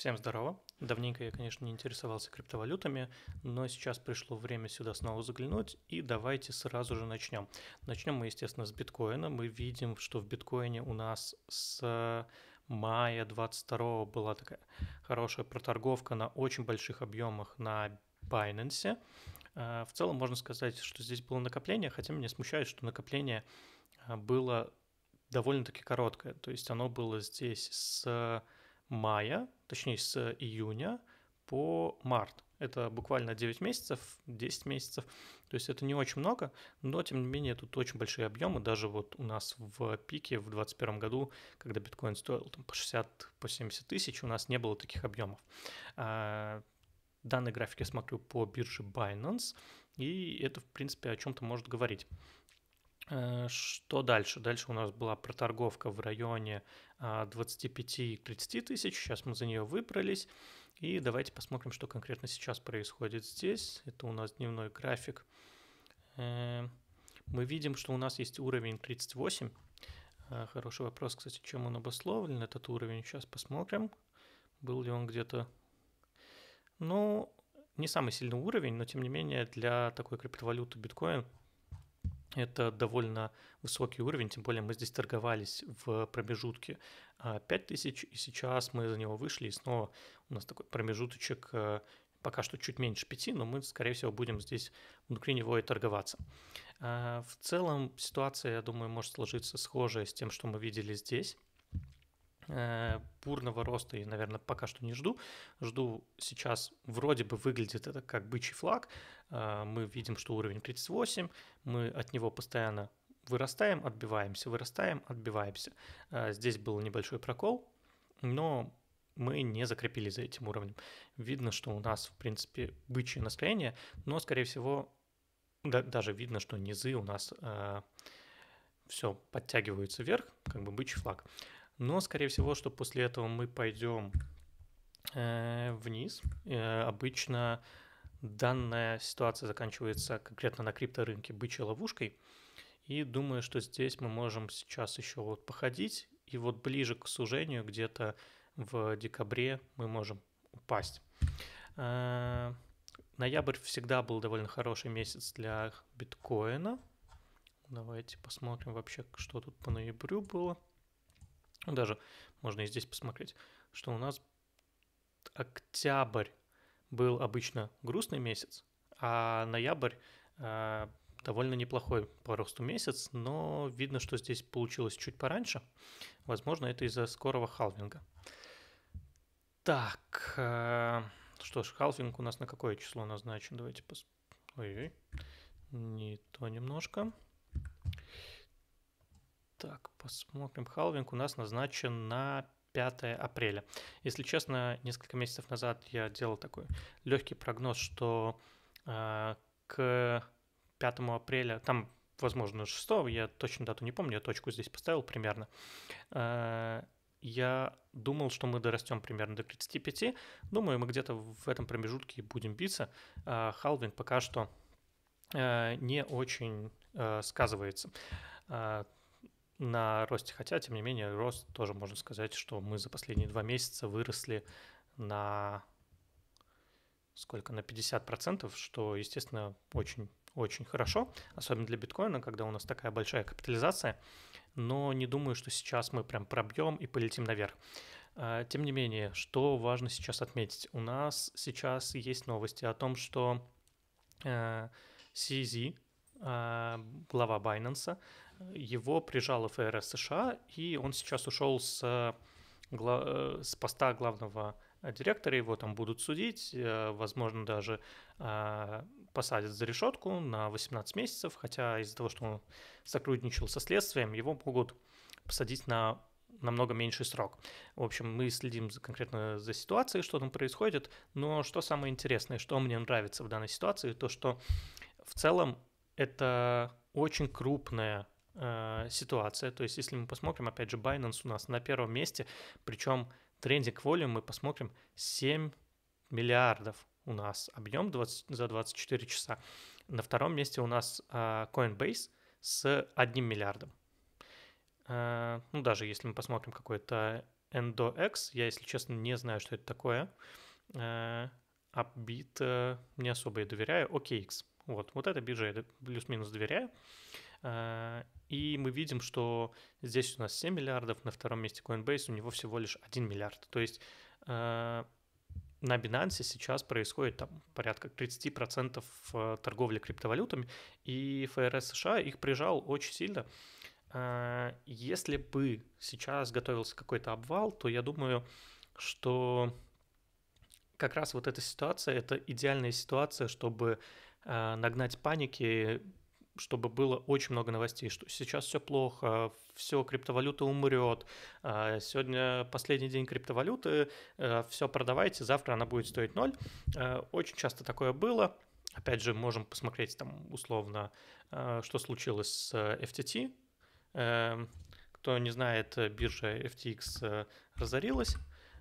Всем здорово. Давненько я, конечно, не интересовался криптовалютами, но сейчас пришло время сюда снова заглянуть, и давайте сразу же начнем. Начнем мы, естественно, с биткоина. Мы видим, что в биткоине у нас с мая 22 была такая хорошая проторговка на очень больших объемах на Binance. А, в целом можно сказать, что здесь было накопление, хотя меня смущает, что накопление а, было довольно-таки короткое. То есть оно было здесь с мая, точнее с июня по март. Это буквально 9 месяцев, 10 месяцев. То есть это не очень много, но тем не менее тут очень большие объемы. Даже вот у нас в пике в 2021 году, когда биткоин стоил там, по 60, по 70 тысяч, у нас не было таких объемов. А, Данный график я смотрю по бирже Binance, и это, в принципе, о чем-то может говорить. Э, что дальше? Дальше у нас была проторговка в районе 25-30 а, тысяч. Сейчас мы за нее выбрались. И давайте посмотрим, что конкретно сейчас происходит здесь. Это у нас дневной график. Э, мы видим, что у нас есть уровень 38. Э, хороший вопрос, кстати, чем он обусловлен, этот уровень. Сейчас посмотрим, был ли он где-то... Ну, не самый сильный уровень, но тем не менее для такой криптовалюты биткоин – это довольно высокий уровень, тем более мы здесь торговались в промежутке 5000, а, и сейчас мы за него вышли, и снова у нас такой промежуточек а, пока что чуть меньше 5, но мы, скорее всего, будем здесь внутри него и торговаться. А, в целом ситуация, я думаю, может сложиться схожая с тем, что мы видели здесь. Э, бурного роста и, наверное, пока что не жду. Жду сейчас, вроде бы выглядит это как бычий флаг. Э, мы видим, что уровень 38, мы от него постоянно вырастаем, отбиваемся, вырастаем, отбиваемся. Э, здесь был небольшой прокол, но мы не закрепили за этим уровнем. Видно, что у нас, в принципе, бычье настроение, но, скорее всего, да, даже видно, что низы у нас э, все подтягиваются вверх, как бы бычий флаг. Но, скорее всего, что после этого мы пойдем э, вниз. Э, обычно данная ситуация заканчивается конкретно на крипторынке бычьей ловушкой. И думаю, что здесь мы можем сейчас еще вот походить. И вот ближе к сужению, где-то в декабре, мы можем упасть. Э, ноябрь всегда был довольно хороший месяц для биткоина. Давайте посмотрим вообще, что тут по ноябрю было. Даже можно и здесь посмотреть, что у нас октябрь был обычно грустный месяц, а ноябрь э, довольно неплохой по росту месяц, но видно, что здесь получилось чуть пораньше. Возможно, это из-за скорого халвинга. Так, э, что ж, халвинг у нас на какое число назначен? Давайте посмотрим. Ой-ой, не то немножко. Так, посмотрим. Халвинг у нас назначен на 5 апреля. Если честно, несколько месяцев назад я делал такой легкий прогноз, что э, к 5 апреля, там, возможно, 6, я точно дату не помню, я точку здесь поставил примерно, э, я думал, что мы дорастем примерно до 35. Думаю, мы где-то в этом промежутке будем биться. Э, Халвинг пока что э, не очень э, сказывается на росте, хотя, тем не менее, рост тоже можно сказать, что мы за последние два месяца выросли на сколько, на 50%, что, естественно, очень очень хорошо, особенно для биткоина, когда у нас такая большая капитализация, но не думаю, что сейчас мы прям пробьем и полетим наверх. А, тем не менее, что важно сейчас отметить? У нас сейчас есть новости о том, что CZ, э, а, глава Binance, его прижало ФРС США, и он сейчас ушел с, э, э, с поста главного директора, его там будут судить, э, возможно, даже посадят за решетку на 18 месяцев, хотя из-за того, что он сотрудничал со следствием, его могут посадить на намного меньший срок. В общем, мы следим за, конкретно за ситуацией, что там происходит, но что самое интересное, что мне нравится в данной ситуации, то что в целом это очень крупная Э, ситуация. То есть, если мы посмотрим, опять же, Binance у нас на первом месте, причем трендик волюм мы посмотрим 7 миллиардов у нас объем 20, за 24 часа. На втором месте у нас э, Coinbase с 1 миллиардом. Э, ну, даже если мы посмотрим какой-то EndoX, я, если честно, не знаю, что это такое. Э, Upbit э, не особо и доверяю. OKX. Вот, вот эта биржа я плюс-минус доверяю. И мы видим, что здесь у нас 7 миллиардов, на втором месте Coinbase у него всего лишь 1 миллиард. То есть э, на Binance сейчас происходит там порядка 30% э, торговли криптовалютами, и ФРС США их прижал очень сильно. Э, если бы сейчас готовился какой-то обвал, то я думаю, что как раз вот эта ситуация, это идеальная ситуация, чтобы э, нагнать паники чтобы было очень много новостей, что сейчас все плохо, все, криптовалюта умрет, а, сегодня последний день криптовалюты, а, все продавайте, завтра она будет стоить ноль. А, очень часто такое было. Опять же, можем посмотреть там условно, что случилось с FTT. Эм, кто не знает, биржа FTX разорилась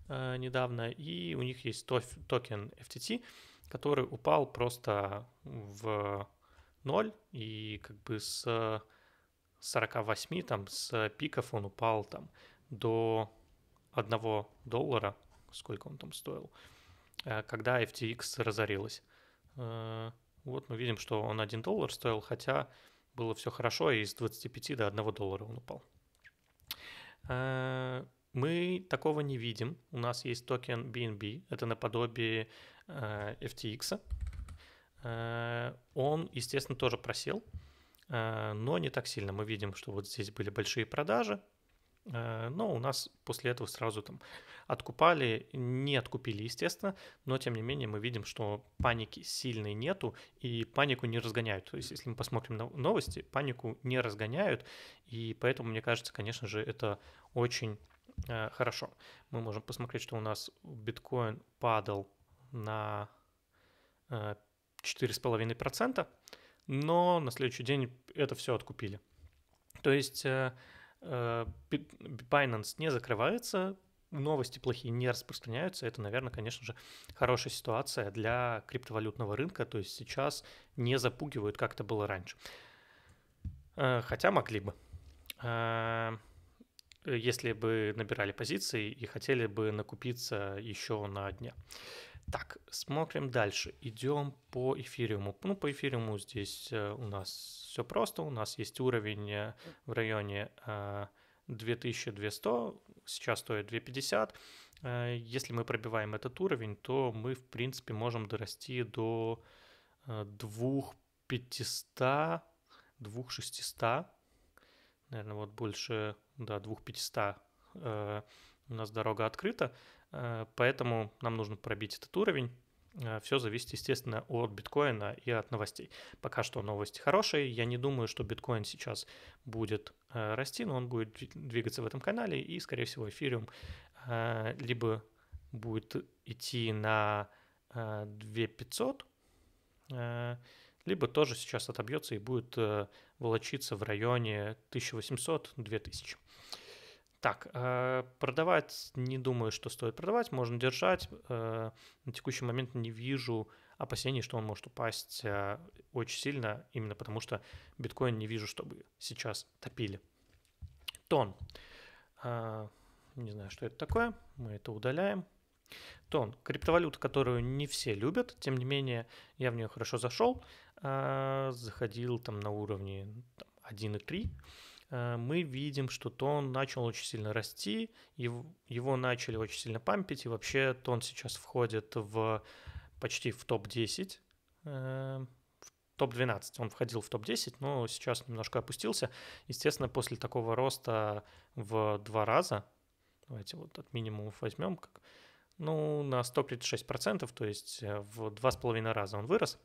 недавно, и у них есть токен FTT, который упал просто в ноль и как бы с 48, там, с пиков он упал там до 1 доллара, сколько он там стоил, э, когда FTX разорилась. Э, вот мы видим, что он 1 доллар стоил, хотя было все хорошо, и с 25 до 1 доллара он упал. Э, мы такого не видим. У нас есть токен BNB, это наподобие FTX, Э, он, естественно, тоже просел, э, но не так сильно. Мы видим, что вот здесь были большие продажи, э, но у нас после этого сразу там откупали, не откупили, естественно, но тем не менее мы видим, что паники сильной нету и панику не разгоняют. То есть если мы посмотрим на новости, панику не разгоняют, и поэтому, мне кажется, конечно же, это очень хорошо. Мы можем посмотреть, что у нас биткоин падал на 4,5%, но на следующий день это все откупили. То есть э, э, Binance не закрывается, новости плохие не распространяются. Это, наверное, конечно же, хорошая ситуация для криптовалютного рынка. То есть сейчас не запугивают, как это было раньше. Э, хотя могли бы. Если бы набирали позиции и хотели бы накупиться еще на дня. Так, смотрим дальше. Идем по эфириуму. Ну, по эфириуму здесь э, у нас все просто. У нас есть уровень э, в районе 2200, э, сейчас стоит 250. Если мы пробиваем этот уровень, то мы, в принципе, можем дорасти до 2500, 2600, наверное, вот больше, да, 2500 у нас дорога открыта. Э, поэтому нам нужно пробить этот уровень. Э, Все зависит, естественно, от биткоина и от новостей. Пока что новости хорошие. Я не думаю, что биткоин сейчас будет э, расти, но он будет двигаться в этом канале. И, скорее всего, эфириум либо будет идти на 2500, либо тоже сейчас отобьется и будет волочиться в районе 1800-2000. Так, э, продавать не думаю, что стоит продавать, можно держать. Э, на текущий момент не вижу опасений, что он может упасть э, очень сильно, именно потому что биткоин не вижу, чтобы сейчас топили. Тон. Не знаю, что это такое, мы это удаляем. Тон. Криптовалюта, которую не все любят, тем не менее, я в нее хорошо зашел. Заходил там на уровне 1,3. Э, мы видим, что тон начал очень сильно расти, его начали очень сильно пампить, и вообще тон сейчас входит в почти в топ-10, э, в топ-12. Он входил в топ-10, но сейчас немножко опустился. Естественно, после такого роста в два раза, давайте вот от минимумов возьмем, как, ну, на 136%, то есть э, в два с половиной раза он вырос,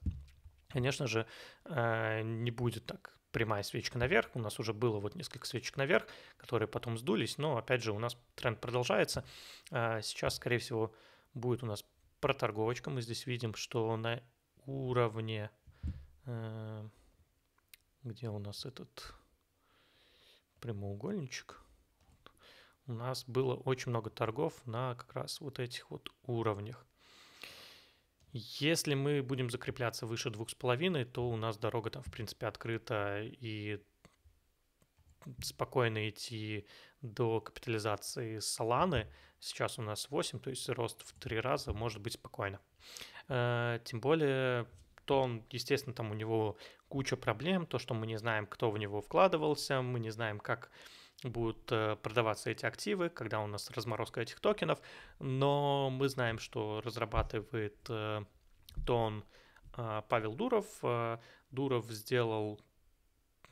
конечно же, не будет так прямая свечка наверх. У нас уже было вот несколько свечек наверх, которые потом сдулись, но опять же у нас тренд продолжается. А сейчас, скорее всего, будет у нас проторговочка. Мы здесь видим, что на уровне... Э, где у нас этот прямоугольничек? У нас было очень много торгов на как раз вот этих вот уровнях. Если мы будем закрепляться выше двух с половиной, то у нас дорога там, в принципе, открыта и спокойно идти до капитализации Соланы. Сейчас у нас 8, то есть рост в три раза может быть спокойно. Э, тем более, то он, естественно, там у него куча проблем, то, что мы не знаем, кто в него вкладывался, мы не знаем, как будут э, продаваться эти активы, когда у нас разморозка этих токенов, но мы знаем, что разрабатывает э, тон э, Павел Дуров. Дуров сделал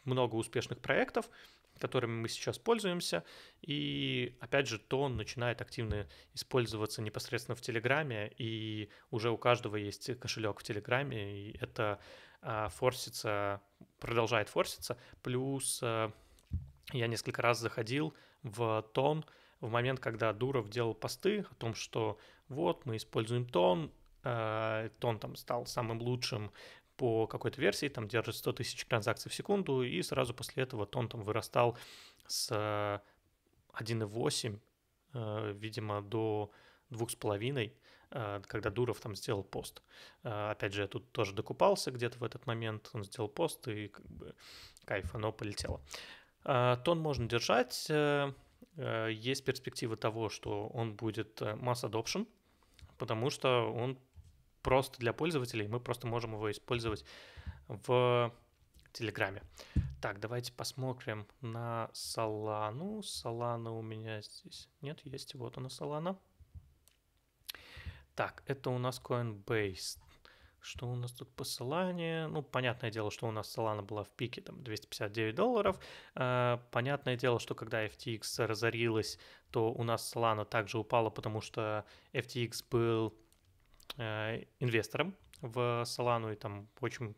много успешных проектов, которыми мы сейчас пользуемся, и опять же тон начинает активно использоваться непосредственно в Телеграме, и уже у каждого есть кошелек в Телеграме, и это форсится, продолжает форситься, плюс я несколько раз заходил в тон в момент, когда Дуров делал посты о том, что вот мы используем тон, э, тон там стал самым лучшим по какой-то версии, там держит 100 тысяч транзакций в секунду, и сразу после этого тон там вырастал с 1,8, э, э, видимо, до 2,5 когда Дуров там сделал пост. Опять же, я тут тоже докупался где-то в этот момент, он сделал пост, и как бы кайф, оно полетело. А, тон можно держать. Э, э, есть перспектива того, что он будет э, mass adoption, потому что он просто для пользователей, мы просто можем его использовать в Телеграме. Так, давайте посмотрим на Солану. Солана у меня здесь нет, есть, вот она Солана. Так, это у нас Coinbase. Что у нас тут по Солане? Ну, понятное дело, что у нас Солана была в пике там 259 долларов. А, понятное дело, что когда FTX разорилась, то у нас Solana также упала, потому что FTX был э, инвестором в Solana, и там очень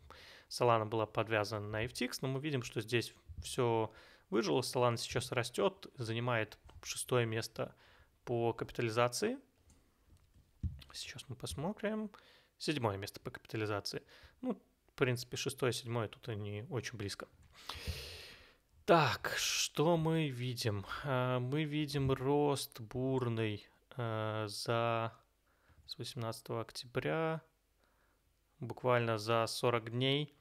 Solana была подвязана на FTX, но мы видим, что здесь все выжило, Solana сейчас растет, занимает шестое место по капитализации. Сейчас мы посмотрим. Uh, Седьмое место по капитализации. Ну, в принципе, шестое, седьмое тут они очень близко. Так, что мы видим? А, мы видим рост бурный а, за с 18 октября, буквально за 40 дней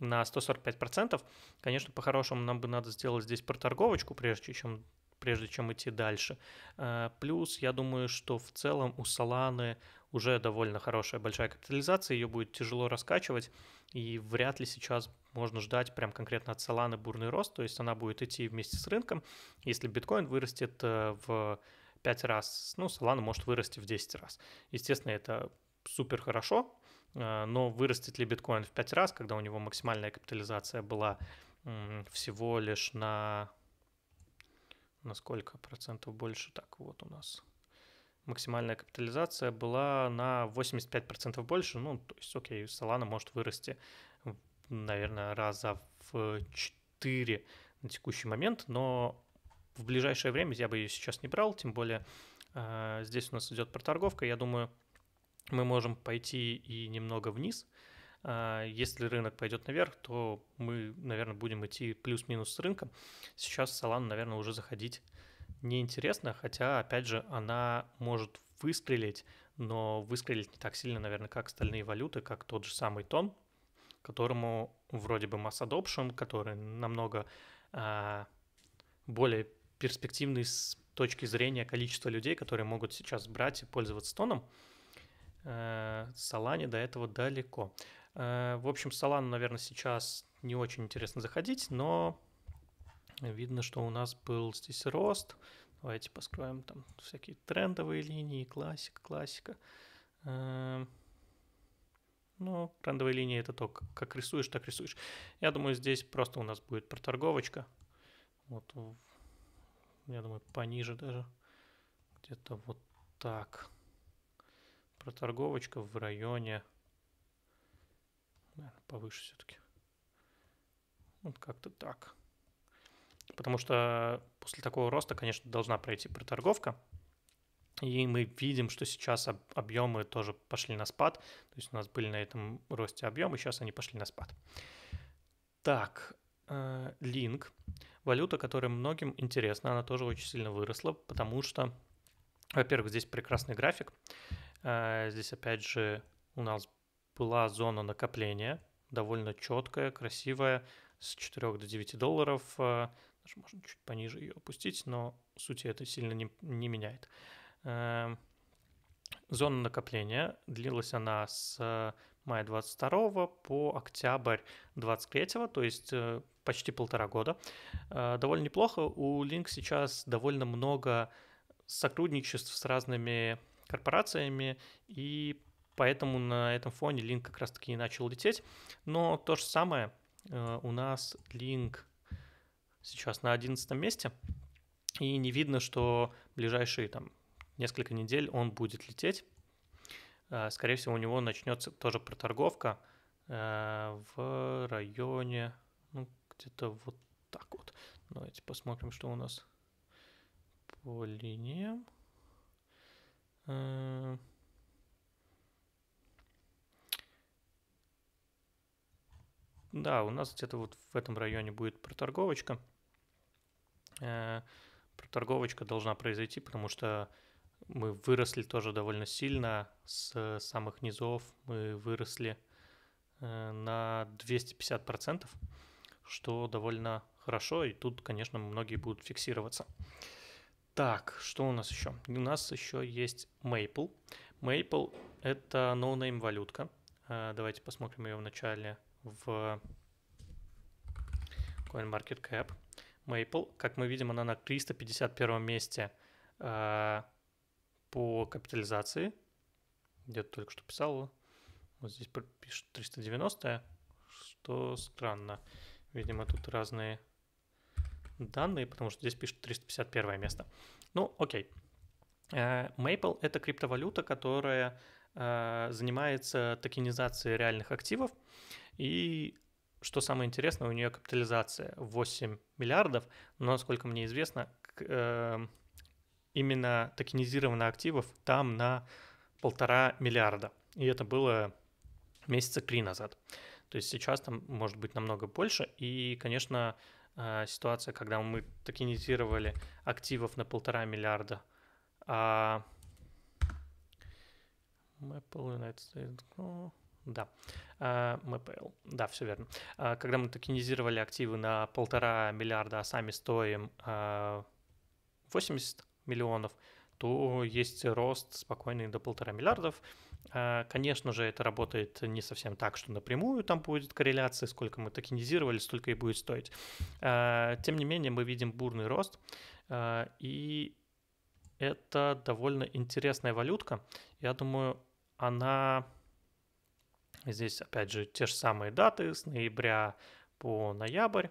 на 145%. Конечно, по-хорошему нам бы надо сделать здесь проторговочку, прежде чем, прежде чем идти дальше. А, плюс, я думаю, что в целом у Соланы уже довольно хорошая большая капитализация, ее будет тяжело раскачивать, и вряд ли сейчас можно ждать прям конкретно от Solana бурный рост, то есть она будет идти вместе с рынком. Если биткоин вырастет э, в 5 раз, ну, Solana может вырасти в 10 раз. Естественно, это супер хорошо, э, но вырастет ли биткоин в 5 раз, когда у него максимальная капитализация была всего лишь на на сколько процентов больше? Так, вот у нас максимальная капитализация была на 85% больше, ну, то есть, окей, Solana может вырасти, наверное, раза в 4 на текущий момент, но в ближайшее время я бы ее сейчас не брал, тем более э, здесь у нас идет проторговка, я думаю, мы можем пойти и немного вниз. Э, если рынок пойдет наверх, то мы, наверное, будем идти плюс-минус с рынком. Сейчас Solana, наверное, уже заходить неинтересна, хотя, опять же, она может выстрелить, но выстрелить не так сильно, наверное, как остальные валюты, как тот же самый тон, которому вроде бы масса Adoption, который намного э, более перспективный с точки зрения количества людей, которые могут сейчас брать и пользоваться тоном. Э, Solana до этого далеко. Э, в общем, Solana, наверное, сейчас не очень интересно заходить, но видно, что у нас был здесь рост. Давайте поскроем там всякие трендовые линии, классика, классика. Эм, ну, трендовые линии это то, как рисуешь, так рисуешь. Я думаю, здесь просто у нас будет проторговочка. Вот, я думаю, пониже даже. Где-то вот так. Проторговочка в районе... Наверное, повыше все-таки. Вот как-то так потому что после такого роста, конечно, должна пройти проторговка. И мы видим, что сейчас объемы тоже пошли на спад. То есть у нас были на этом росте объемы, сейчас они пошли на спад. Так, э, линк, Валюта, которая многим интересна, она тоже очень сильно выросла, потому что, во-первых, здесь прекрасный график. Э, здесь, опять же, у нас была зона накопления, довольно четкая, красивая, с 4 до 9 долларов. Э, даже можно чуть пониже ее опустить, но сути это сильно не, не меняет. Эм, зона накопления длилась она с мая 22 по октябрь 23, то есть э, почти полтора года. Э, довольно неплохо. У Link сейчас довольно много сотрудничеств с разными корпорациями, и поэтому на этом фоне Link как раз-таки и начал лететь. Но то же самое э, у нас Link сейчас на 11 месте, и не видно, что ближайшие там несколько недель он будет лететь. Э, скорее всего, у него начнется тоже проторговка э, в районе, ну, где-то вот так вот. Ну, давайте посмотрим, что у нас по линиям. Э, да, у нас где-то вот в этом районе будет проторговочка э, проторговочка должна произойти, потому что мы выросли тоже довольно сильно с самых низов, мы выросли э, на 250%, что довольно хорошо, и тут, конечно, многие будут фиксироваться. Так, что у нас еще? У нас еще есть Maple. Maple — это ноунейм no валютка. Э, давайте посмотрим ее вначале в CoinMarketCap. Maple. Как мы видим, она на 351 месте э, по капитализации. Где-то только что писал. Вот здесь пишет 390, что странно. Видимо, тут разные данные, потому что здесь пишет 351 место. Ну, окей. Э, Maple — это криптовалюта, которая э, занимается токенизацией реальных активов, и что самое интересное, у нее капитализация 8 миллиардов, но, насколько мне известно, эм, именно токенизировано активов там на полтора миллиарда. И это было месяца три назад. То есть сейчас там может быть намного больше. И, конечно, э, ситуация, когда мы токенизировали активов на полтора миллиарда, а Maple United States да, а, МПЛ, да, все верно. А, когда мы токенизировали активы на полтора миллиарда, а сами стоим 80 а, миллионов, то есть рост спокойный до полтора миллиардов. Конечно же, это работает не совсем так, что напрямую там будет корреляция, сколько мы токенизировали, столько и будет стоить. Тем не менее, мы видим бурный рост, и это довольно интересная валютка. Я думаю, она Здесь, опять же, те же самые даты с ноября по ноябрь.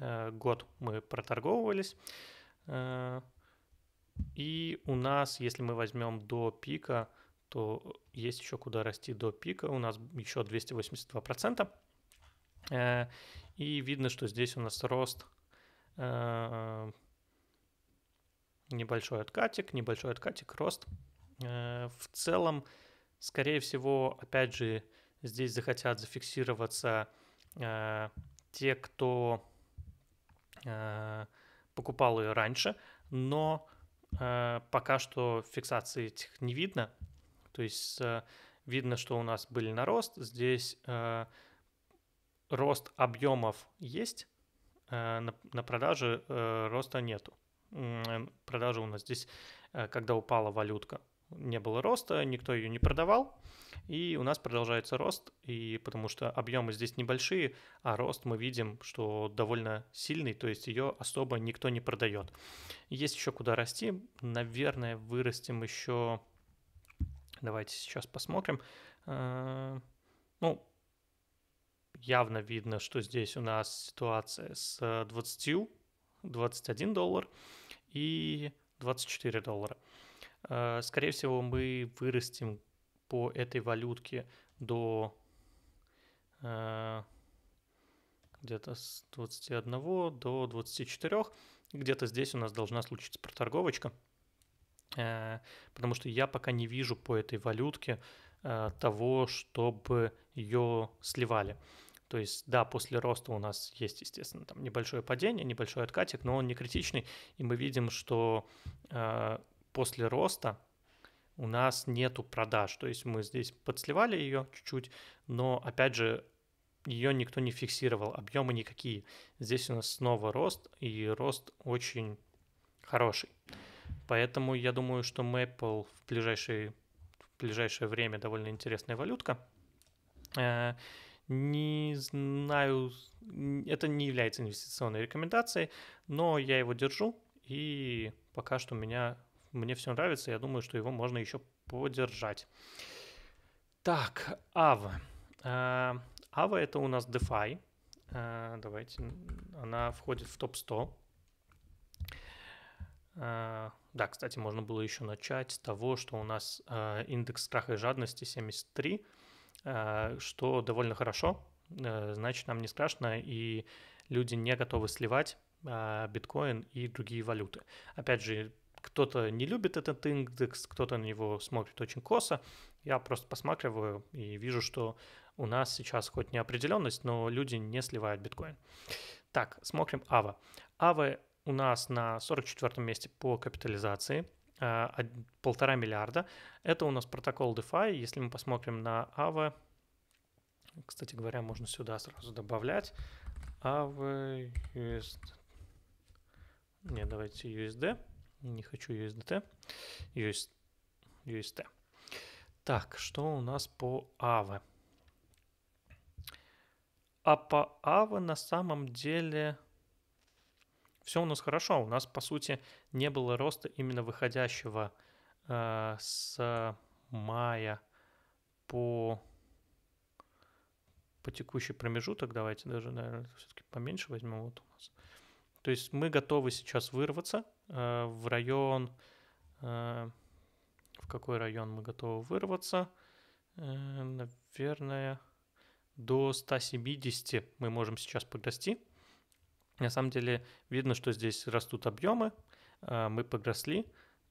Э, год мы проторговывались. Э, и у нас, если мы возьмем до пика, то есть еще куда расти до пика. У нас еще 282%. Э, и видно, что здесь у нас рост небольшой откатик, небольшой откатик, рост. В целом, Скорее всего, опять же, здесь захотят зафиксироваться э, те, кто э, покупал ее раньше, но э, пока что фиксации этих не видно. То есть э, видно, что у нас были на рост. Здесь э, рост объемов есть, э, на, на продаже э, роста нету. Э, продажи у нас здесь, э, когда упала валютка, не было роста, никто ее не продавал, и у нас продолжается рост, и потому что объемы здесь небольшие, а рост мы видим, что довольно сильный, то есть ее особо никто не продает. Есть еще куда расти, наверное, вырастем еще, давайте сейчас посмотрим, э, ну, явно видно, что здесь у нас ситуация с 20, 21 доллар и 24 доллара. Э, скорее всего, мы вырастем по этой валютке до э, где-то с 21 до 24. Где-то здесь у нас должна случиться проторговочка, э, потому что я пока не вижу по этой валютке того, чтобы ее сливали. То есть, да, после роста у нас есть, естественно, там небольшое падение, небольшой откатик, но он не критичный, и мы видим, что после роста у нас нету продаж. То есть мы здесь подсливали ее чуть-чуть, но опять же ее никто не фиксировал, объемы никакие. Здесь у нас снова рост, и рост очень хороший. Поэтому я думаю, что Maple в ближайшее, в ближайшее время довольно интересная валютка. Э, не знаю, это не является инвестиционной рекомендацией, но я его держу, и пока что у меня мне все нравится, я думаю, что его можно еще поддержать. Так, Ава. А, ава это у нас DeFi. А, давайте, она входит в топ-100. А, да, кстати, можно было еще начать с того, что у нас индекс страха и жадности 73, что довольно хорошо. Э, значит, нам не страшно, и люди не готовы сливать биткоин и другие валюты. Опять же, кто-то не любит этот индекс, кто-то на него смотрит очень косо. Я просто посматриваю и вижу, что у нас сейчас хоть неопределенность, но люди не сливают биткоин. Так, смотрим АВА. АВА у нас на 44 месте по капитализации, а, полтора миллиарда. Это у нас протокол DeFi. Если мы посмотрим на АВА, кстати говоря, можно сюда сразу добавлять. АВА USD. Не, давайте USD. Не хочу USDT. US, UST. Так, что у нас по АВ? А по АВ на самом деле все у нас хорошо. У нас, по сути, не было роста именно выходящего э, с мая по, по текущий промежуток. Давайте даже, наверное, все-таки поменьше возьмем. Вот у нас. То есть мы готовы сейчас вырваться Э, в район, э, в какой район мы готовы вырваться, э, наверное, до 170 мы можем сейчас подрасти. На самом деле видно, что здесь растут объемы, мы подросли.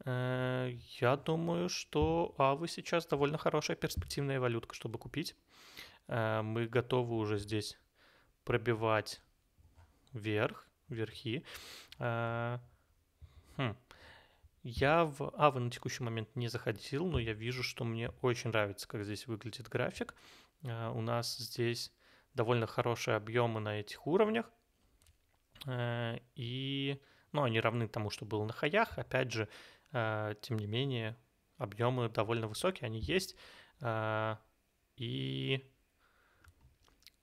я думаю, что авы сейчас довольно хорошая перспективная валютка, чтобы купить. мы готовы уже здесь пробивать вверх, верхи. Хм. Я в Ава на текущий момент не заходил, но я вижу, что мне очень нравится, как здесь выглядит график. Э, у нас здесь довольно хорошие объемы на этих уровнях. Э, и, ну, они равны тому, что было на хаях. Опять же, э, тем не менее, объемы довольно высокие, они есть. И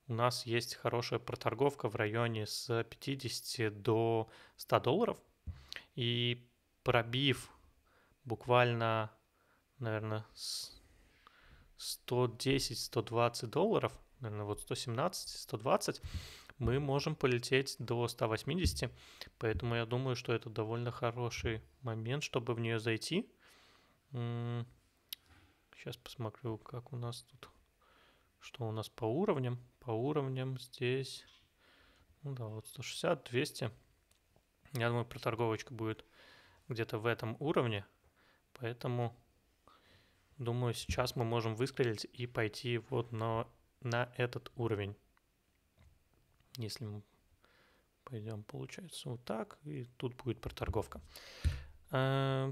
у нас есть хорошая проторговка в районе с 50 до 100 долларов и пробив буквально, наверное, 110-120 долларов, наверное, вот 117-120, мы можем полететь до 180, поэтому я думаю, что это довольно хороший момент, чтобы в нее зайти. Сейчас м-м, посмотрю, как у нас тут, что у нас по уровням. По уровням здесь, ну да, вот 160, 200. Я думаю, про торговочку будет где-то в этом уровне, поэтому думаю, сейчас мы можем выстрелить и пойти вот на, на этот уровень. Если мы пойдем, получается, вот так, и тут будет проторговка. Э,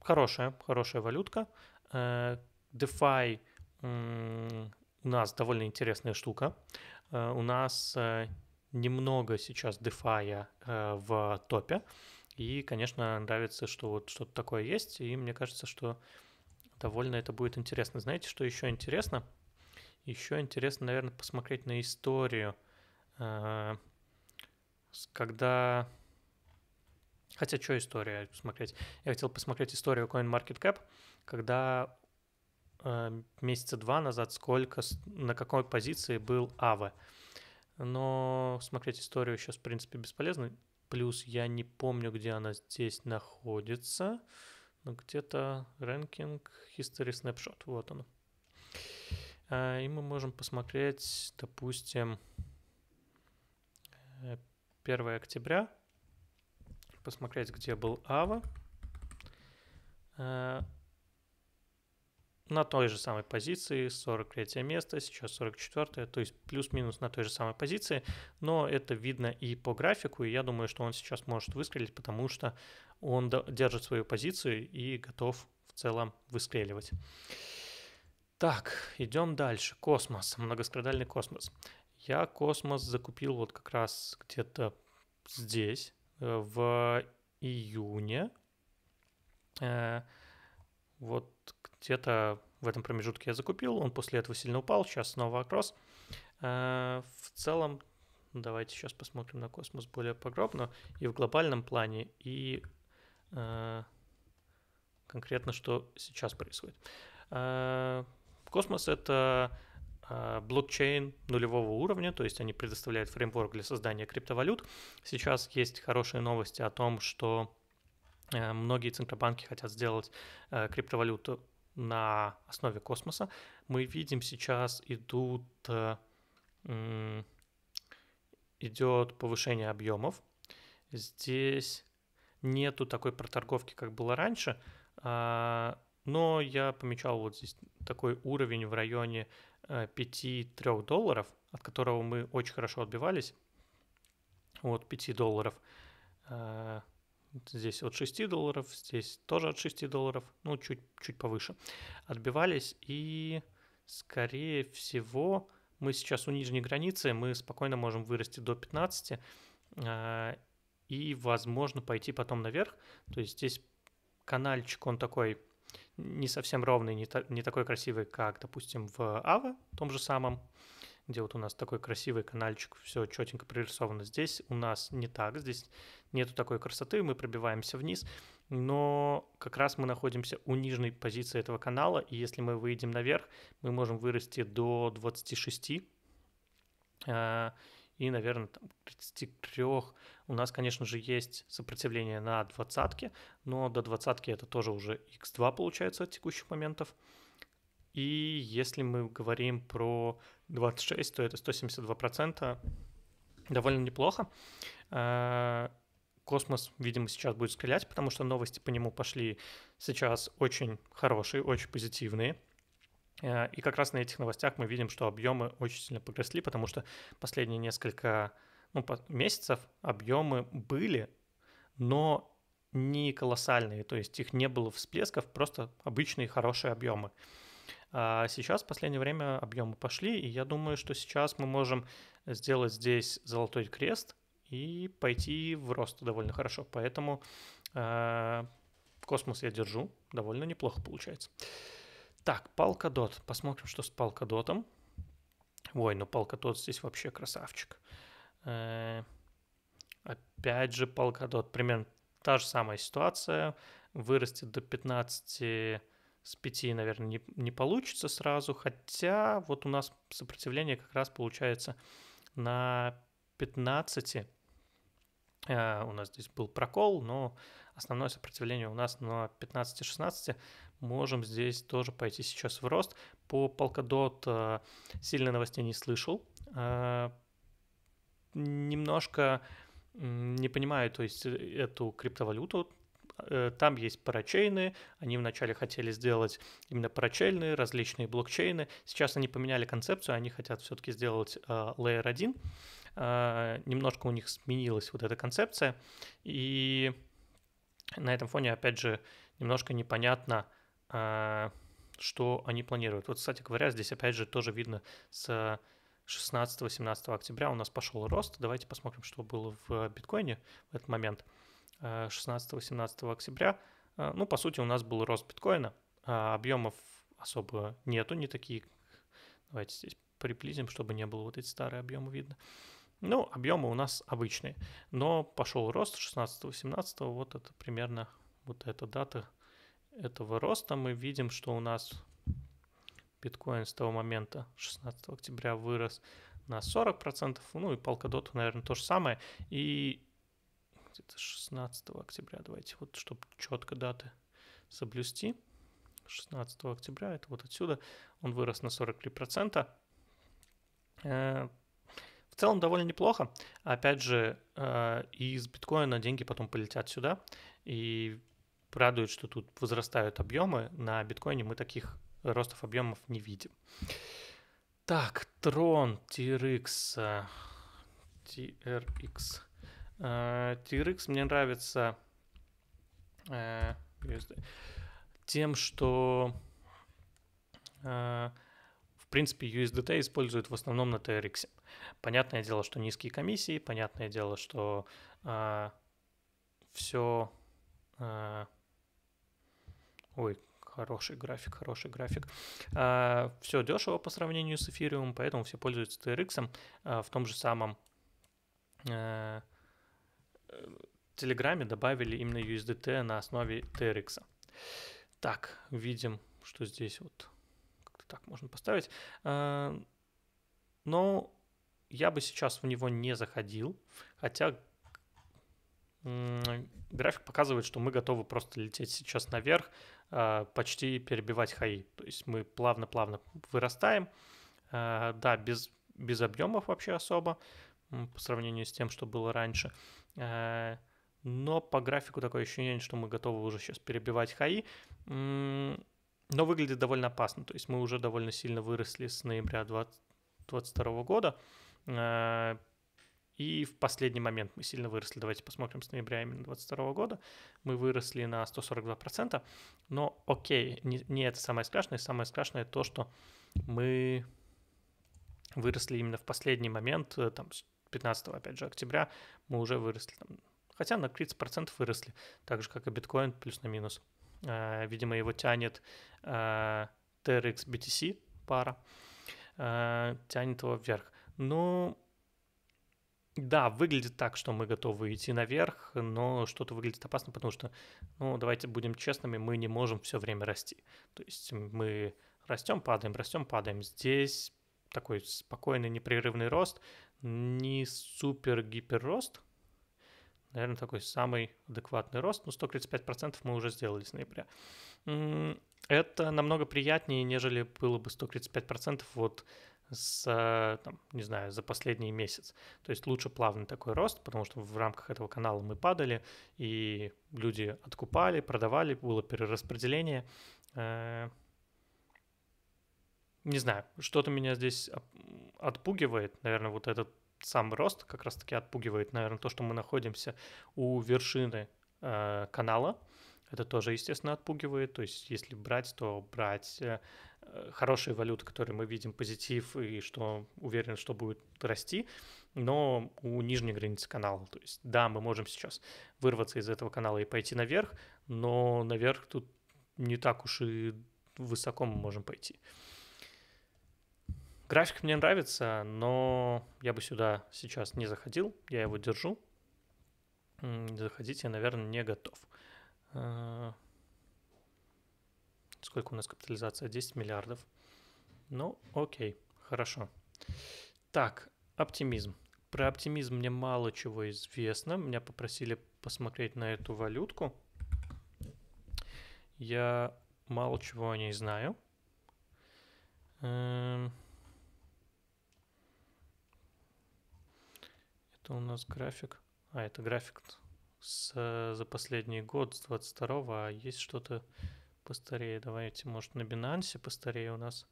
хорошая, хорошая валютка. Э, DeFi у нас довольно интересная штука. Э, у нас немного сейчас дефая э, в топе. И, конечно, нравится, что вот что-то такое есть. И мне кажется, что довольно это будет интересно. Знаете, что еще интересно? Еще интересно, наверное, посмотреть на историю, э, когда... Хотя, что история посмотреть? Я хотел посмотреть историю CoinMarketCap, когда э, месяца два назад сколько, на какой позиции был АВ но смотреть историю сейчас, в принципе, бесполезно. Плюс я не помню, где она здесь находится, но где-то рэнкинг History Snapshot, вот он. А, и мы можем посмотреть, допустим, 1 э, октября, посмотреть, где был Ава. А, на той же самой позиции, 43 место, сейчас 44, то есть плюс-минус на той же самой позиции, но это видно и по графику, и я думаю, что он сейчас может выстрелить, потому что он держит свою позицию и готов в целом выстреливать. Так, идем дальше. Космос, многострадальный космос. Я космос закупил вот как раз где-то здесь, э, в июне. Э, вот где-то в этом промежутке я закупил, он после этого сильно упал, сейчас снова окрос. Э, в целом, давайте сейчас посмотрим на космос более подробно и в глобальном плане, и э, конкретно, что сейчас происходит. Э, космос — это блокчейн нулевого уровня, то есть они предоставляют фреймворк для создания криптовалют. Сейчас есть хорошие новости о том, что многие центробанки хотят сделать криптовалюту на основе космоса, мы видим сейчас идут, э, идет повышение объемов. Здесь нету такой проторговки, как было раньше, а, но я помечал вот здесь такой уровень в районе 5-3 э, долларов, от которого мы очень хорошо отбивались, вот 5 долларов. Э, Здесь от 6 долларов, здесь тоже от 6 долларов, ну, чуть, чуть повыше. Отбивались и, скорее всего, мы сейчас у нижней границы, мы спокойно можем вырасти до 15 а, и, возможно, пойти потом наверх. То есть здесь канальчик, он такой не совсем ровный, не, та, не такой красивый, как, допустим, в Ава, том же самом где вот у нас такой красивый каналчик, все четенько прорисовано. Здесь у нас не так, здесь нету такой красоты, мы пробиваемся вниз, но как раз мы находимся у нижней позиции этого канала, и если мы выйдем наверх, мы можем вырасти до 26, а, и, наверное, там 33. У нас, конечно же, есть сопротивление на двадцатке, но до двадцатки это тоже уже x2 получается от текущих моментов. И если мы говорим про 26, то это 172%. Довольно неплохо. Э, космос, видимо, сейчас будет стрелять, потому что новости по нему пошли сейчас очень хорошие, очень позитивные. Э, и как раз на этих новостях мы видим, что объемы очень сильно подросли, потому что последние несколько ну, месяцев объемы были, но не колоссальные, то есть их не было всплесков, просто обычные хорошие объемы. А сейчас в последнее время объемы пошли, и я думаю, что сейчас мы можем сделать здесь золотой крест и пойти в рост довольно хорошо. Поэтому э, космос я держу, довольно неплохо получается. Так, палка дот. Посмотрим, что с палка дотом. Ой, ну палка дот здесь вообще красавчик. Э, опять же палка дот. Примерно та же самая ситуация. Вырастет до 15 с пяти, наверное, не, не получится сразу, хотя вот у нас сопротивление как раз получается на 15. Э, у нас здесь был прокол, но основное сопротивление у нас на 15-16. Можем здесь тоже пойти сейчас в рост. По Polkadot э, сильно новостей не слышал. Э, немножко не понимаю, то есть э, эту криптовалюту, Э, там есть парачейны, они вначале хотели сделать именно парачейны, различные блокчейны. Сейчас они поменяли концепцию, они хотят все-таки сделать э, Layer 1. Э, немножко у них сменилась вот эта концепция. И на этом фоне, опять же, немножко непонятно, что они планируют. Вот, кстати говоря, здесь опять же тоже видно с 16-17 октября у нас пошел рост. Давайте посмотрим, что было в биткоине в этот момент. 16-18 э, октября, э, ну, по сути, у нас был рост биткоина, а объемов особо нету, не такие, давайте здесь приблизим, чтобы не было вот эти старые объемы видно. Ну, объемы у нас обычные, но пошел рост 16-18, вот это примерно вот эта дата этого роста. Мы видим, что у нас биткоин с того момента 16 октября вырос на 40%, ну и Polkadot, наверное, то же самое. И где-то 16 октября, давайте, вот чтобы четко даты соблюсти. 16 октября, это вот отсюда, он вырос на 43%. Э, в целом довольно неплохо. Опять же, э, из биткоина деньги потом полетят сюда. И радует, что тут возрастают объемы. На биткоине мы таких ростов объемов не видим. Так, трон TRX, TRX. Э, TRX мне нравится э, тем, что э, в принципе USDT используют в основном на TRX. Понятное дело, что низкие комиссии, понятное дело, что все... Ой, хороший график, хороший график. все дешево по сравнению с Эфириумом, поэтому все пользуются TRX в том же самом Телеграме добавили именно USDT на основе TRX. Так, видим, что здесь вот как-то так можно поставить. А, но я бы сейчас в него не заходил, хотя график показывает, что мы готовы просто лететь сейчас наверх, а, почти перебивать хаи. То есть мы плавно-плавно вырастаем. А, да, без, без объемов вообще особо по сравнению с тем, что было раньше. Э, но по графику такое ощущение, что мы готовы уже сейчас перебивать хаи. Но выглядит довольно опасно. То есть мы уже довольно сильно выросли с ноября 2022 года. Э, и в последний момент мы сильно выросли. Давайте посмотрим с ноября именно 2022 года. Мы выросли на 142%. Но окей, не, не это самое страшное. Самое страшное то, что мы выросли именно в последний момент, э, там, 15 опять же, октября мы уже выросли. Хотя на 30% выросли, так же, как и биткоин, плюс на минус. А, видимо, его тянет а, TRX BTC пара, а, тянет его вверх. Ну, да, выглядит так, что мы готовы идти наверх, но что-то выглядит опасно, потому что, ну, давайте будем честными, мы не можем все время расти. То есть мы растем, падаем, растем, падаем. Здесь такой спокойный, непрерывный рост, не супер-гипер рост, наверное, такой самый адекватный рост, но ну, 135% мы уже сделали с ноября. Это намного приятнее, нежели было бы 135% вот с, там, не знаю, за последний месяц. То есть лучше плавный такой рост, потому что в рамках этого канала мы падали, и люди откупали, продавали, было перераспределение. Э, не знаю, что-то меня здесь отпугивает, наверное, вот этот сам рост как раз-таки отпугивает, наверное, то, что мы находимся у вершины э, канала. Это тоже, естественно, отпугивает. То есть, если брать, то брать э, э, хорошие валюты, которые мы видим позитив и что уверен, что будет расти, но у нижней границы канала. То есть, да, мы можем сейчас вырваться из этого канала и пойти наверх, но наверх тут не так уж и высоко мы можем пойти. Uh, График мне нравится, но я бы сюда сейчас не заходил. Я его держу. Заходить я, наверное, не готов. Э, сколько у нас капитализация? 10 миллиардов. Ну, окей, хорошо. Так, оптимизм. Про оптимизм мне мало чего известно. Меня попросили посмотреть на эту валютку. Я мало чего о ней знаю. Эм, Это у нас график. А, это график с, за последний год, с 22-го. А есть что-то постарее? Давайте, может, на Binance постарее у нас.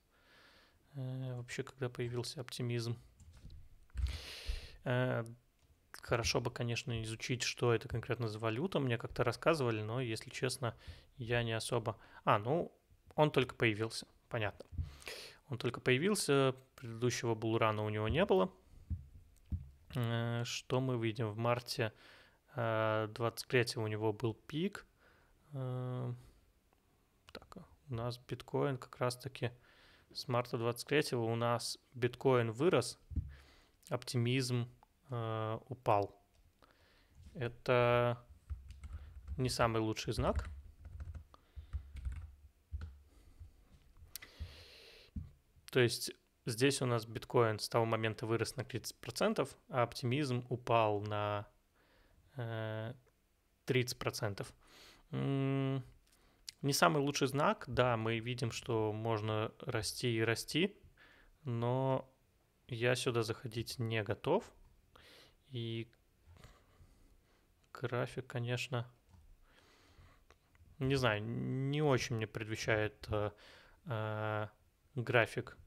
Э, вообще, когда появился оптимизм. Э, хорошо бы, конечно, изучить, что это конкретно за валюта. Мне как-то рассказывали, но, если честно, я не особо... А, ну, он только появился, понятно. Он только появился, предыдущего булрана у него не было. Э, что мы видим? В марте 23 э, у него был пик. Э, так, у нас биткоин как раз-таки с марта 23 у нас биткоин вырос, оптимизм упал. Это не самый лучший знак. То есть Здесь у нас биткоин с того момента вырос на 30%, а оптимизм упал на 30%. Э, не самый лучший знак. Да, мы видим, что можно расти и расти, но я сюда заходить не готов. И график, конечно, не знаю, не очень мне предвещает э, э, график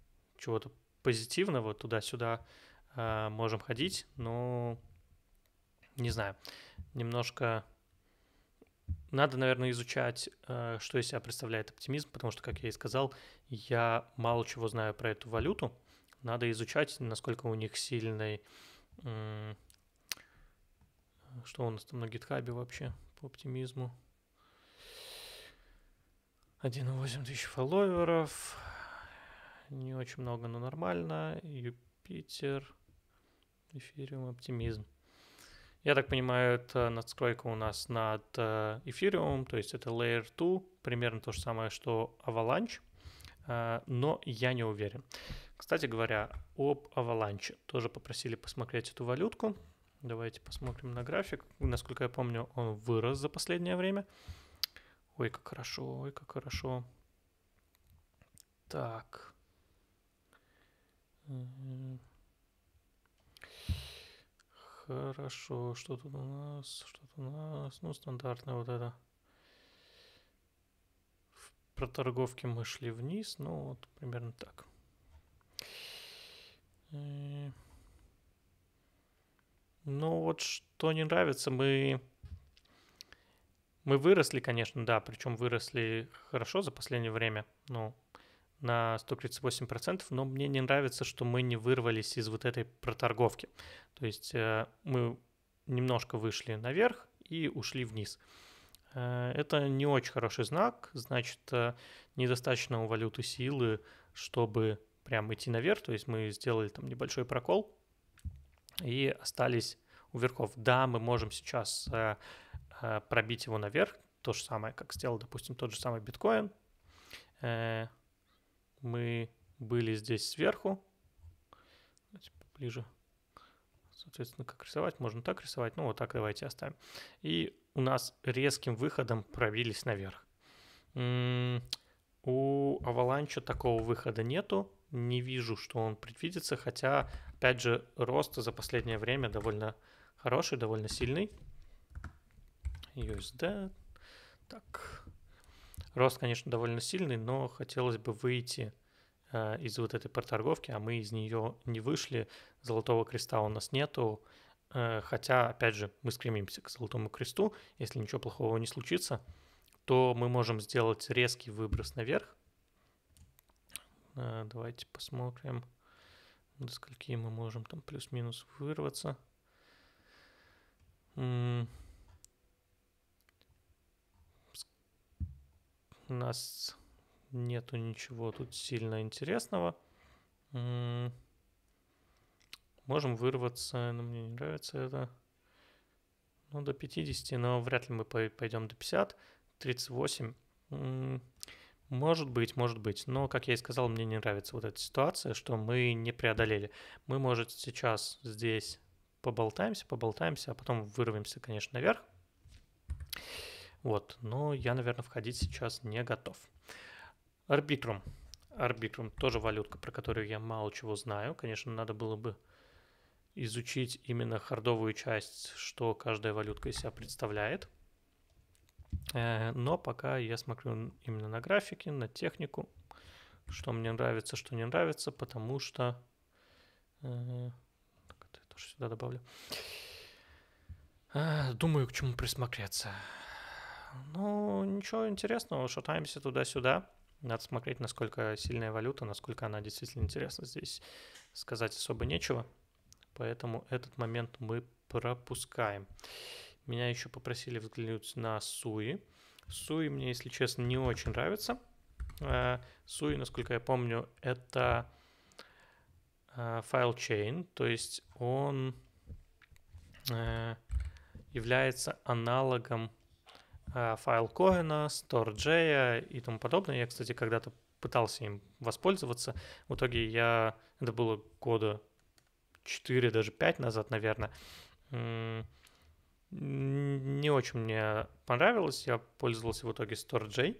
чего-то позитивного туда-сюда э, можем ходить, но не знаю, немножко надо, наверное, изучать, э, что из себя представляет оптимизм, потому что, как я и сказал, я мало чего знаю про эту валюту. Надо изучать, насколько у них сильный... Э, что у нас там на гитхабе вообще по оптимизму? 1,8 тысяч фолловеров, не очень много, но нормально. Юпитер, эфириум, оптимизм. Я так понимаю, это надстройка у нас над э, эфириумом, то есть это Layer 2, примерно то же самое, что Avalanche, э, но я не уверен. Кстати говоря, об Avalanche тоже попросили посмотреть эту валютку. Давайте посмотрим на график. Насколько я помню, он вырос за последнее время. Ой, как хорошо, ой, как хорошо. Так, Хорошо, что тут у нас? Что тут у нас? Ну, стандартное вот это. Про торговки мы шли вниз, ну вот примерно так. Э, ну вот что не нравится, мы... Мы выросли, конечно, да, причем выросли хорошо за последнее время, ну, на 138%, но мне не нравится, что мы не вырвались из вот этой проторговки. То есть э, мы немножко вышли наверх и ушли вниз. Э, это не очень хороший знак, значит, э, недостаточно у валюты силы, чтобы прям идти наверх, то есть мы сделали там небольшой прокол и остались у верхов. Да, мы можем сейчас пробить его наверх, то же самое, как сделал, допустим, тот же самый биткоин, мы были здесь сверху. Давайте ну, типа, поближе. Соответственно, как рисовать? Можно так рисовать. Ну, вот так давайте оставим. И у нас резким выходом пробились наверх. М-м, у Аваланча такого выхода нету. Не вижу, что он предвидится, хотя, опять же, рост за последнее время довольно хороший, довольно сильный. USD. Так, Рост, конечно, довольно сильный, но хотелось бы выйти э, из вот этой проторговки, а мы из нее не вышли, золотого креста у нас нету, э, хотя, опять же, мы стремимся к золотому кресту, если ничего плохого не случится, то мы можем сделать резкий выброс наверх. Э, давайте посмотрим, до скольки мы можем там плюс-минус вырваться. у нас нету ничего тут сильно интересного. Можем вырваться, но мне не нравится это. Ну, до 50, но вряд ли мы пойдем до 50. 38. Может быть, может быть. Но, как я и сказал, мне не нравится вот эта ситуация, что мы не преодолели. Мы, может, сейчас здесь поболтаемся, поболтаемся, а потом вырвемся, конечно, наверх. Вот, но я, наверное, входить сейчас не готов. Арбитрум. Арбитрум тоже валютка, про которую я мало чего знаю. Конечно, надо было бы изучить именно хардовую часть, что каждая валютка из себя представляет. Э, но пока я смотрю именно на графики, на технику, что мне нравится, что не нравится, потому что... Так, э, это я тоже сюда добавлю. Э, думаю, к чему присмотреться. Ну, ничего интересного, шатаемся туда-сюда. Надо смотреть, насколько сильная валюта, насколько она действительно интересна. Здесь сказать особо нечего, поэтому этот момент мы пропускаем. Меня еще попросили взглянуть на Суи. Суи мне, если честно, не очень нравится. Э, Суи, насколько я помню, это файл э, чейн то есть он э, является аналогом Э, файл Когена, StoreJ и тому подобное. Я, кстати, когда-то пытался им воспользоваться. В итоге я, это было года 4, даже 5 назад, наверное, не очень мне понравилось. Я пользовался в итоге StoreJ.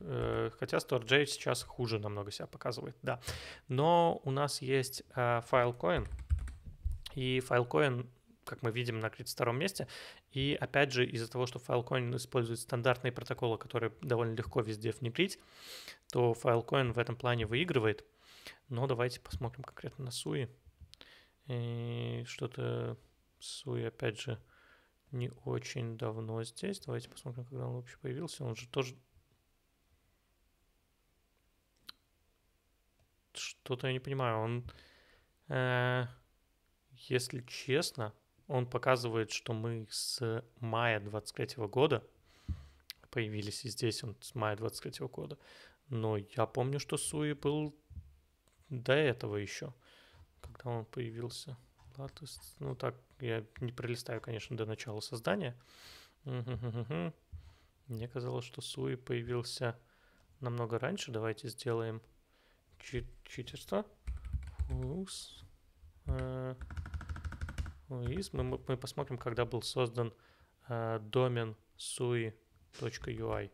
Э, хотя StoreJ сейчас хуже намного себя показывает, да. Но у нас есть э, файл Coin, и файл Coin как мы видим, на 32 месте. И опять же, из-за того, что Filecoin использует стандартные протоколы, которые довольно легко везде внедрить, то Filecoin в этом плане выигрывает. Но давайте посмотрим конкретно на Суи. И что-то Суи, опять же, не очень давно здесь. Давайте посмотрим, когда он вообще появился. Он же тоже... Что-то я не понимаю. Он, э, если честно, он показывает, что мы с мая 23 года появились и здесь он с мая 23 года. Но я помню, что Суи был до этого еще, когда он появился. Латус, ну так, я не пролистаю, конечно, до начала создания. Мне казалось, что Суи появился намного раньше. Давайте сделаем чит читерство. Фус. Э, ну, и мы, мы посмотрим, когда был создан э, домен sui.ui.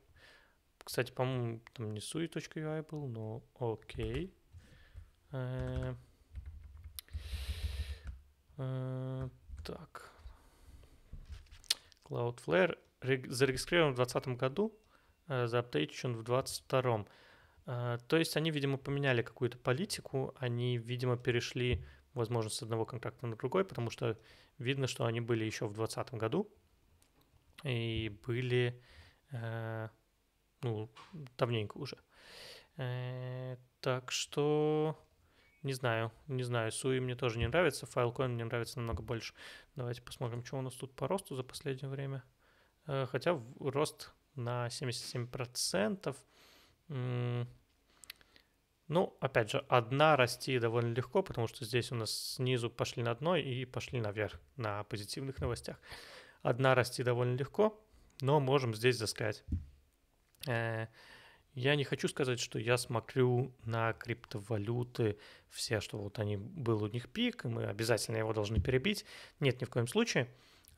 Кстати, по-моему, там не sui.ui был, но окей. Э, э, так. Cloudflare зарегистрирован в 2020 году, э, заапдейчен в 2022. Э, то есть они, видимо, поменяли какую-то политику, они, видимо, перешли возможно, с одного контракта на другой, потому что видно, что они были еще в 2020 году и были, э, ну, давненько уже. Э, так что, не знаю, не знаю, Суи мне тоже не нравится, Filecoin мне нравится намного больше. Давайте посмотрим, что у нас тут по росту за последнее время. Э, хотя рост на 77%. М- ну, опять же, одна расти довольно легко, потому что здесь у нас снизу пошли на дно и пошли наверх на позитивных новостях. Одна расти довольно легко, но можем здесь заскать. Э, я не хочу сказать, что я смотрю на криптовалюты все, что вот они, был у них пик, и мы обязательно его должны перебить. Нет, ни в коем случае.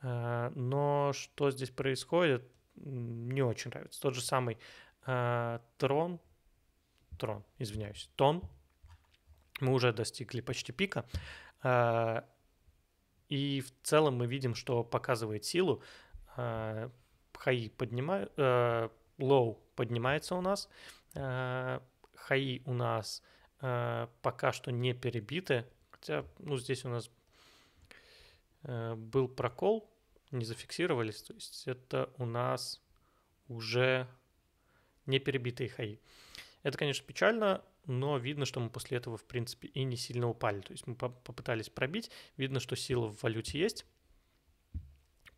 Э, но что здесь происходит, не очень нравится. Тот же самый э, Трон, трон, извиняюсь, тон. Мы уже достигли почти пика. А, и в целом мы видим, что показывает силу. А, хаи поднимает, а, лоу поднимается у нас. Хаи у нас пока что не перебиты. Хотя, ну, здесь у нас был прокол, не зафиксировались. То есть это у нас уже не перебитые хаи. Это, конечно, печально, но видно, что мы после этого, в принципе, и не сильно упали. То есть мы попытались пробить, видно, что сила в валюте есть,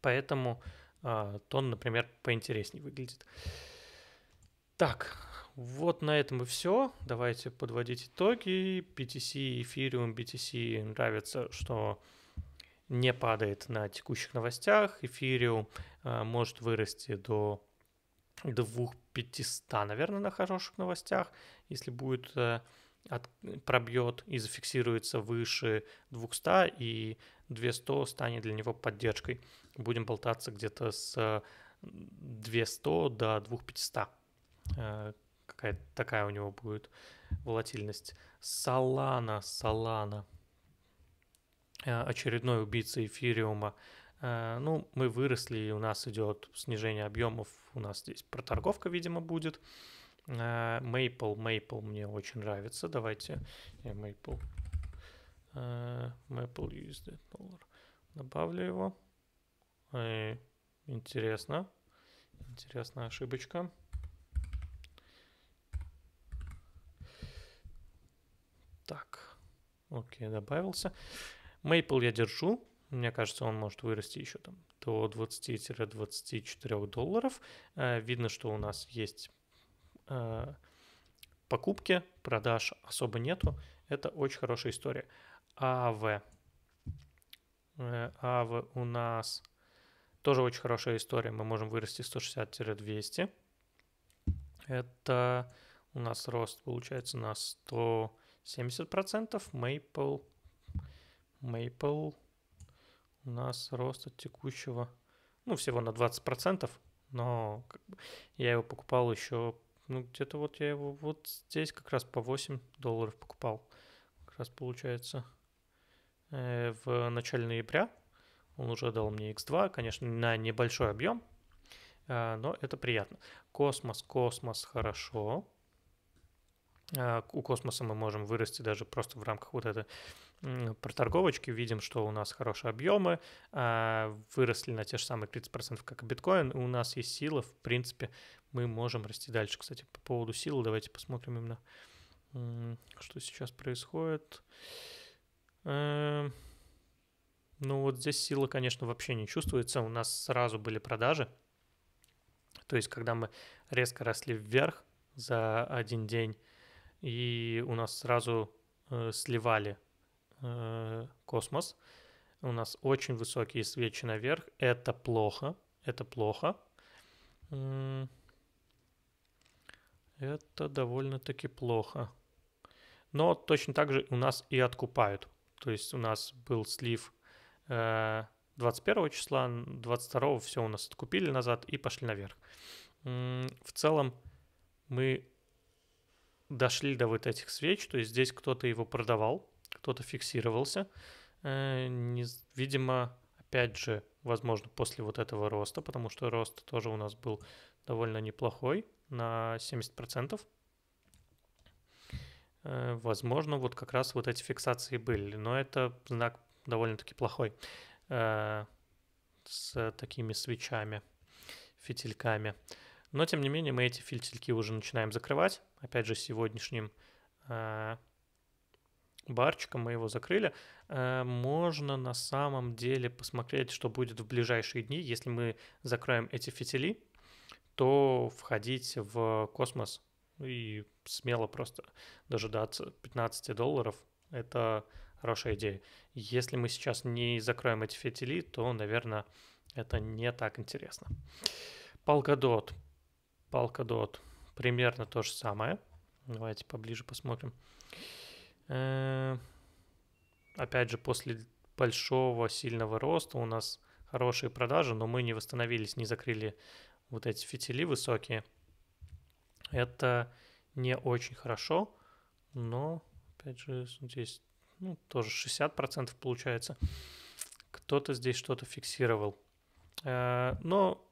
поэтому э, тон, например, поинтереснее выглядит. Так, вот на этом и все. Давайте подводить итоги. BTC, эфириум, BTC нравится, что не падает на текущих новостях. Эфириум э, а, может вырасти до двух 500, наверное, на хороших новостях. Если будет э, от, пробьет и зафиксируется выше 200, и 200 станет для него поддержкой. Будем болтаться где-то с 200 э, до 2500. Э, какая такая у него будет волатильность. Салана, Салана, Очередной убийца эфириума. Ну, мы выросли, у нас идет снижение объемов у нас здесь проторговка, видимо, будет. Э, Maple, Maple мне очень нравится. Давайте э, Maple, э, Maple USD доллар. Добавлю его. интересно. Интересная ошибочка. Так. Окей, добавился. Maple я держу. Мне кажется, он может вырасти еще там около 20-24 долларов. Э, видно, что у нас есть э, покупки, продаж особо нету. Это очень хорошая история. АВ. А э, АВ у нас тоже очень хорошая история. Мы можем вырасти 160-200. Это у нас рост получается на 170%. Maple. Maple у нас рост от текущего, ну, всего на 20%, но я его покупал еще, ну, где-то вот я его вот здесь как раз по 8 долларов покупал. Как раз получается э, в начале ноября. Он уже дал мне X2, конечно, на небольшой объем, э, но это приятно. Космос, космос, хорошо. Э, у космоса мы можем вырасти даже просто в рамках вот этой про торговочки видим, что у нас хорошие объемы, а, выросли на те же самые 30%, как и биткоин, и у нас есть сила, в принципе, мы можем расти дальше. Кстати, по поводу силы давайте посмотрим именно, что сейчас происходит. Эм, ну вот здесь сила, конечно, вообще не чувствуется, у нас сразу были продажи, то есть когда мы резко росли вверх за один день, и у нас сразу э, сливали Э, космос. У нас очень высокие свечи наверх. Это плохо. Это плохо. Это довольно-таки плохо. Но точно так же у нас и откупают. То есть у нас был слив э, 21 числа, 22 все у нас откупили назад и пошли наверх. В целом мы дошли до вот этих свеч, то есть здесь кто-то его продавал, кто-то фиксировался. Э, видимо, опять же, возможно, после вот этого роста, потому что рост тоже у нас был довольно неплохой, на 70%. Э, возможно, вот как раз вот эти фиксации были, но это знак довольно-таки плохой э, с такими свечами, фитильками. Но, тем не менее, мы эти фитильки уже начинаем закрывать. Опять же, сегодняшним барчика, мы его закрыли, э, можно на самом деле посмотреть, что будет в ближайшие дни. Если мы закроем эти фитили, то входить в космос и смело просто дожидаться 15 долларов – это хорошая идея. Если мы сейчас не закроем эти фитили, то, наверное, это не так интересно. Полкадот. Полкадот. Примерно то же самое. Давайте поближе посмотрим. Uh, Э, опять же, после большого сильного роста у нас хорошие продажи, но мы не восстановились, не закрыли вот эти фитили высокие. Это не очень хорошо, но, опять же, здесь ну, тоже 60% получается. Кто-то здесь что-то фиксировал. Э, но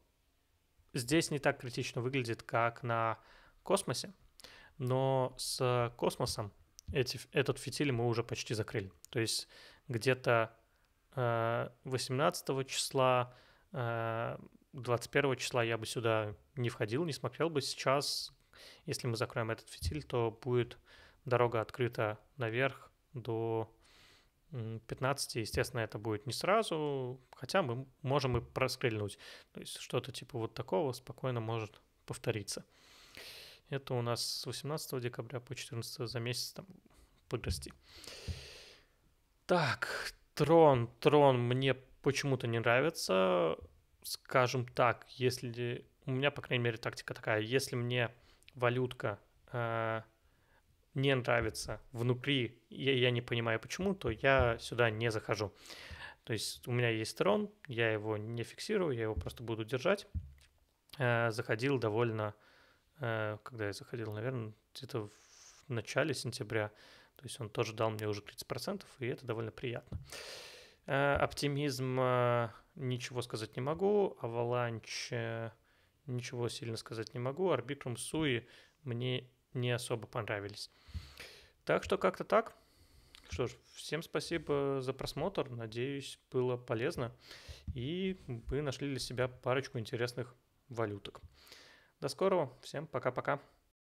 здесь не так критично выглядит, как на космосе. Но с космосом эти, этот фитиль мы уже почти закрыли. То есть где-то 18 э, числа, 21 э, числа я бы сюда не входил, не смотрел бы. Сейчас, если мы закроем этот фитиль, то будет дорога открыта наверх до 15, естественно, это будет не сразу, хотя мы можем и проскрыльнуть. То есть что-то типа вот такого спокойно может повториться. Это у нас с 18 декабря по 14 за месяц там подрасти. Так, Трон. Трон мне почему-то не нравится. Скажем так, если... У меня, по крайней мере, тактика такая. Если мне валютка э, не нравится внутри, я, я не понимаю почему, то я сюда не захожу. То есть у меня есть трон, я его не фиксирую, я его просто буду держать. Э, заходил довольно Э, когда я заходил, наверное, где-то в начале сентября. То есть он тоже дал мне уже 30%, и это довольно приятно. Э, оптимизм э, ничего сказать не могу. Аваланч ничего сильно сказать не могу. Арбитрум Суи мне не особо понравились. Так что как-то так. Что ж, всем спасибо за просмотр. Надеюсь, было полезно. И вы нашли для себя парочку интересных валюток. До скорого. Всем пока-пока.